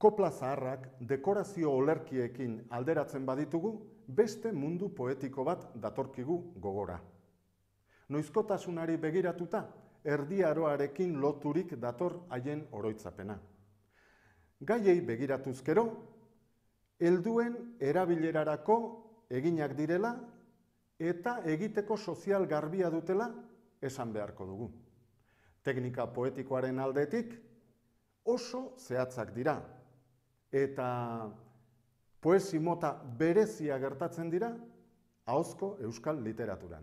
Kopla zaharrak dekorazio olerkiekin alderatzen baditugu, beste mundu poetiko bat datorkigu gogora. Noizkotasunari begiratuta, erdiaroarekin loturik dator haien oroitzapena. Gaiei begiratuzkero, helduen erabilerarako eginak direla eta egiteko sozial garbia dutela esan beharko dugu. Teknika poetikoaren aldetik oso zehatzak dira Eta poesi mota berezia gertatzen dira, hauzko euskal literaturan.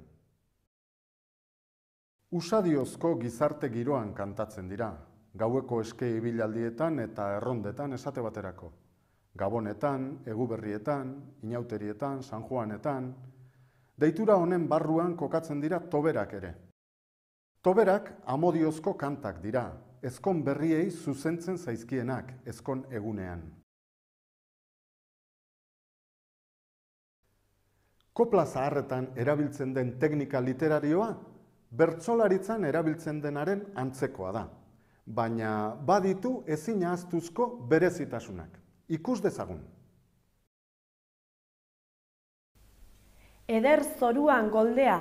Usadiozko gizarte giroan kantatzen dira, gaueko eske ibilaldietan eta errondetan esate baterako. Gabonetan, eguberrietan, inauterietan, sanjuanetan, deitura honen barruan kokatzen dira toberak ere. Toberak amodiozko kantak dira, ezkon berriei zuzentzen zaizkienak, ezkon egunean. Kopla zaharretan erabiltzen den teknika literarioa, bertsolaritzan erabiltzen denaren antzekoa da. Baina baditu ezin ahaztuzko berezitasunak. Ikus dezagun. Eder zoruan goldea,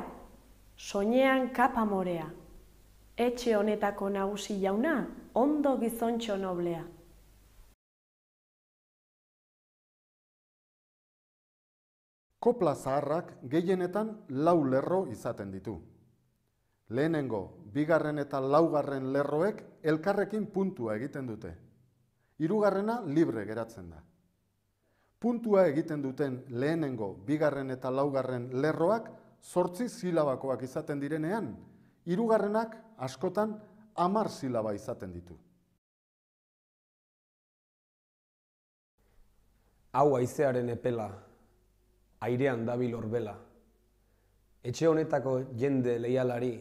soinean kapamorea. Etxe honetako nagusi jauna, ondo gizontxo noblea. kopla zaharrak gehienetan lau lerro izaten ditu. Lehenengo, bigarren eta laugarren lerroek elkarrekin puntua egiten dute. Hirugarrena libre geratzen da. Puntua egiten duten lehenengo, bigarren eta laugarren lerroak sortzi silabakoak izaten direnean, hirugarrenak askotan amar silaba izaten ditu. Hau aizearen epela, airean dabil orbela. Etxe honetako jende leialari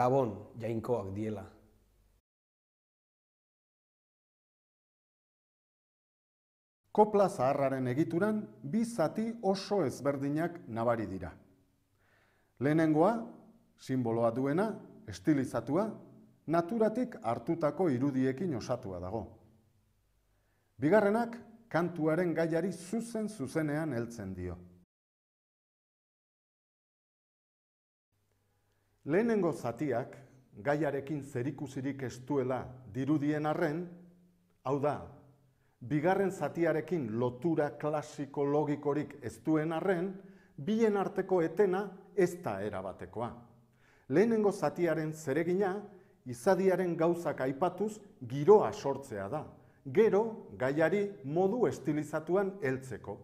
gabon jainkoak diela. Kopla zaharraren egituran bi zati oso ezberdinak nabari dira. Lehenengoa, simboloa duena, estilizatua, naturatik hartutako irudiekin osatua dago. Bigarrenak, kantuaren gaiari zuzen zuzenean heltzen dio. Lehenengo zatiak, gaiarekin zerikusirik estuela dirudien arren, hau da, bigarren zatiarekin lotura klasiko logikorik estuen arren, bilen arteko etena ez da erabatekoa. Lehenengo zatiaren zeregina, izadiaren gauzak aipatuz, giroa sortzea da, gero gaiari modu estilizatuan heltzeko.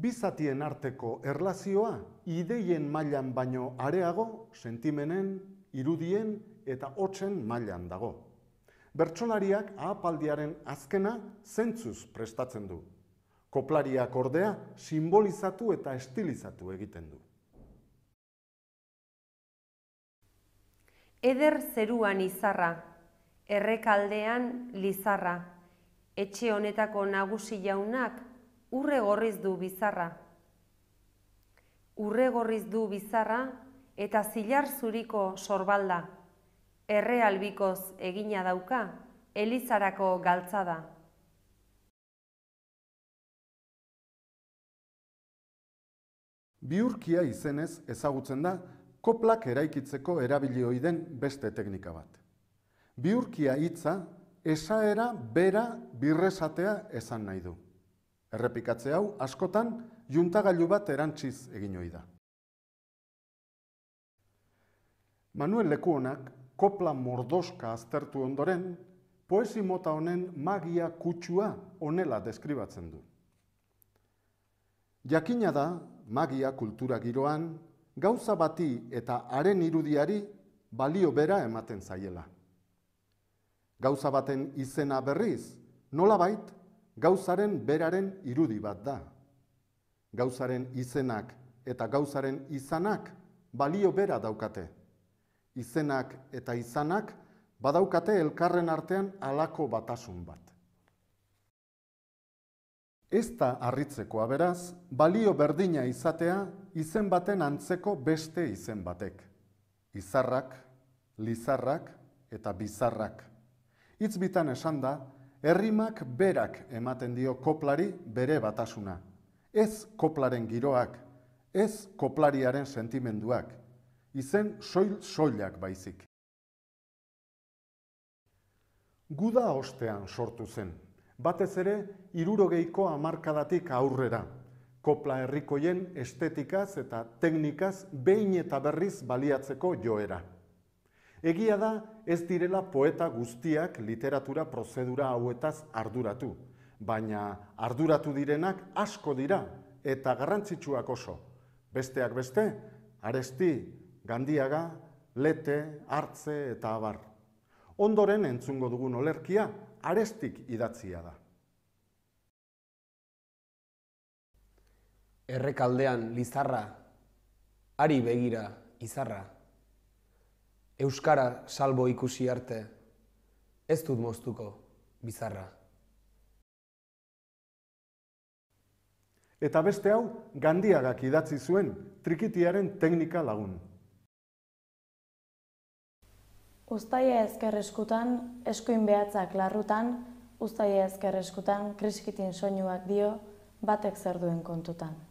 Bizatien arteko erlazioa ideien mailan baino areago sentimenen, irudien eta hotzen mailan dago. Bertsolariak ahapaldiaren azkena zentzuz prestatzen du. Koplariak ordea simbolizatu eta estilizatu egiten du. Eder zeruan izarra, errekaldean lizarra, etxe honetako nagusi jaunak urre gorriz du bizarra. Urre gorriz du bizarra eta zilar zuriko sorbalda, errealbikoz egina dauka, elizarako galtza da Biurkia izenez ezagutzen da koplak eraikitzeko den beste teknika bat biurkia hitza esaera bera birresatea esan nahi du. Errepikatze hau askotan juntagailu bat erantziz egin ohi da. Manuel Lekuonak kopla mordoska aztertu ondoren, poesi mota honen magia kutsua onela deskribatzen du. Jakina da, magia kultura giroan, gauza bati eta haren irudiari balio bera ematen zaiela gauza baten izena berriz, nolabait gauzaren beraren irudi bat da. Gauzaren izenak eta gauzaren izanak balio bera daukate. Izenak eta izanak badaukate elkarren artean alako batasun bat. Ez da harritzekoa beraz, balio berdina izatea izen baten antzeko beste izen batek. Izarrak, lizarrak eta bizarrak. Itz bitan esan da, herrimak berak ematen dio koplari bere batasuna. Ez koplaren giroak, ez koplariaren sentimenduak, izen soil soilak baizik. Guda ostean sortu zen, batez ere irurogeiko amarkadatik aurrera. Kopla herrikoien estetikaz eta teknikaz behin eta berriz baliatzeko joera. Egia da ez direla poeta guztiak literatura prozedura hauetaz arduratu, baina arduratu direnak asko dira eta garrantzitsuak oso. Besteak beste, aresti, gandiaga, lete, hartze eta abar. Ondoren entzungo dugun olerkia, arestik idatzia da. Errekaldean lizarra, ari begira izarra. Euskara salbo ikusi arte, ez dut moztuko bizarra. Eta beste hau, gandiagak idatzi zuen trikitiaren teknika lagun. Uztaia ezker eskutan, eskuin behatzak larrutan, Uztaia ezker eskutan, kriskitin soinuak dio, batek zer duen kontutan.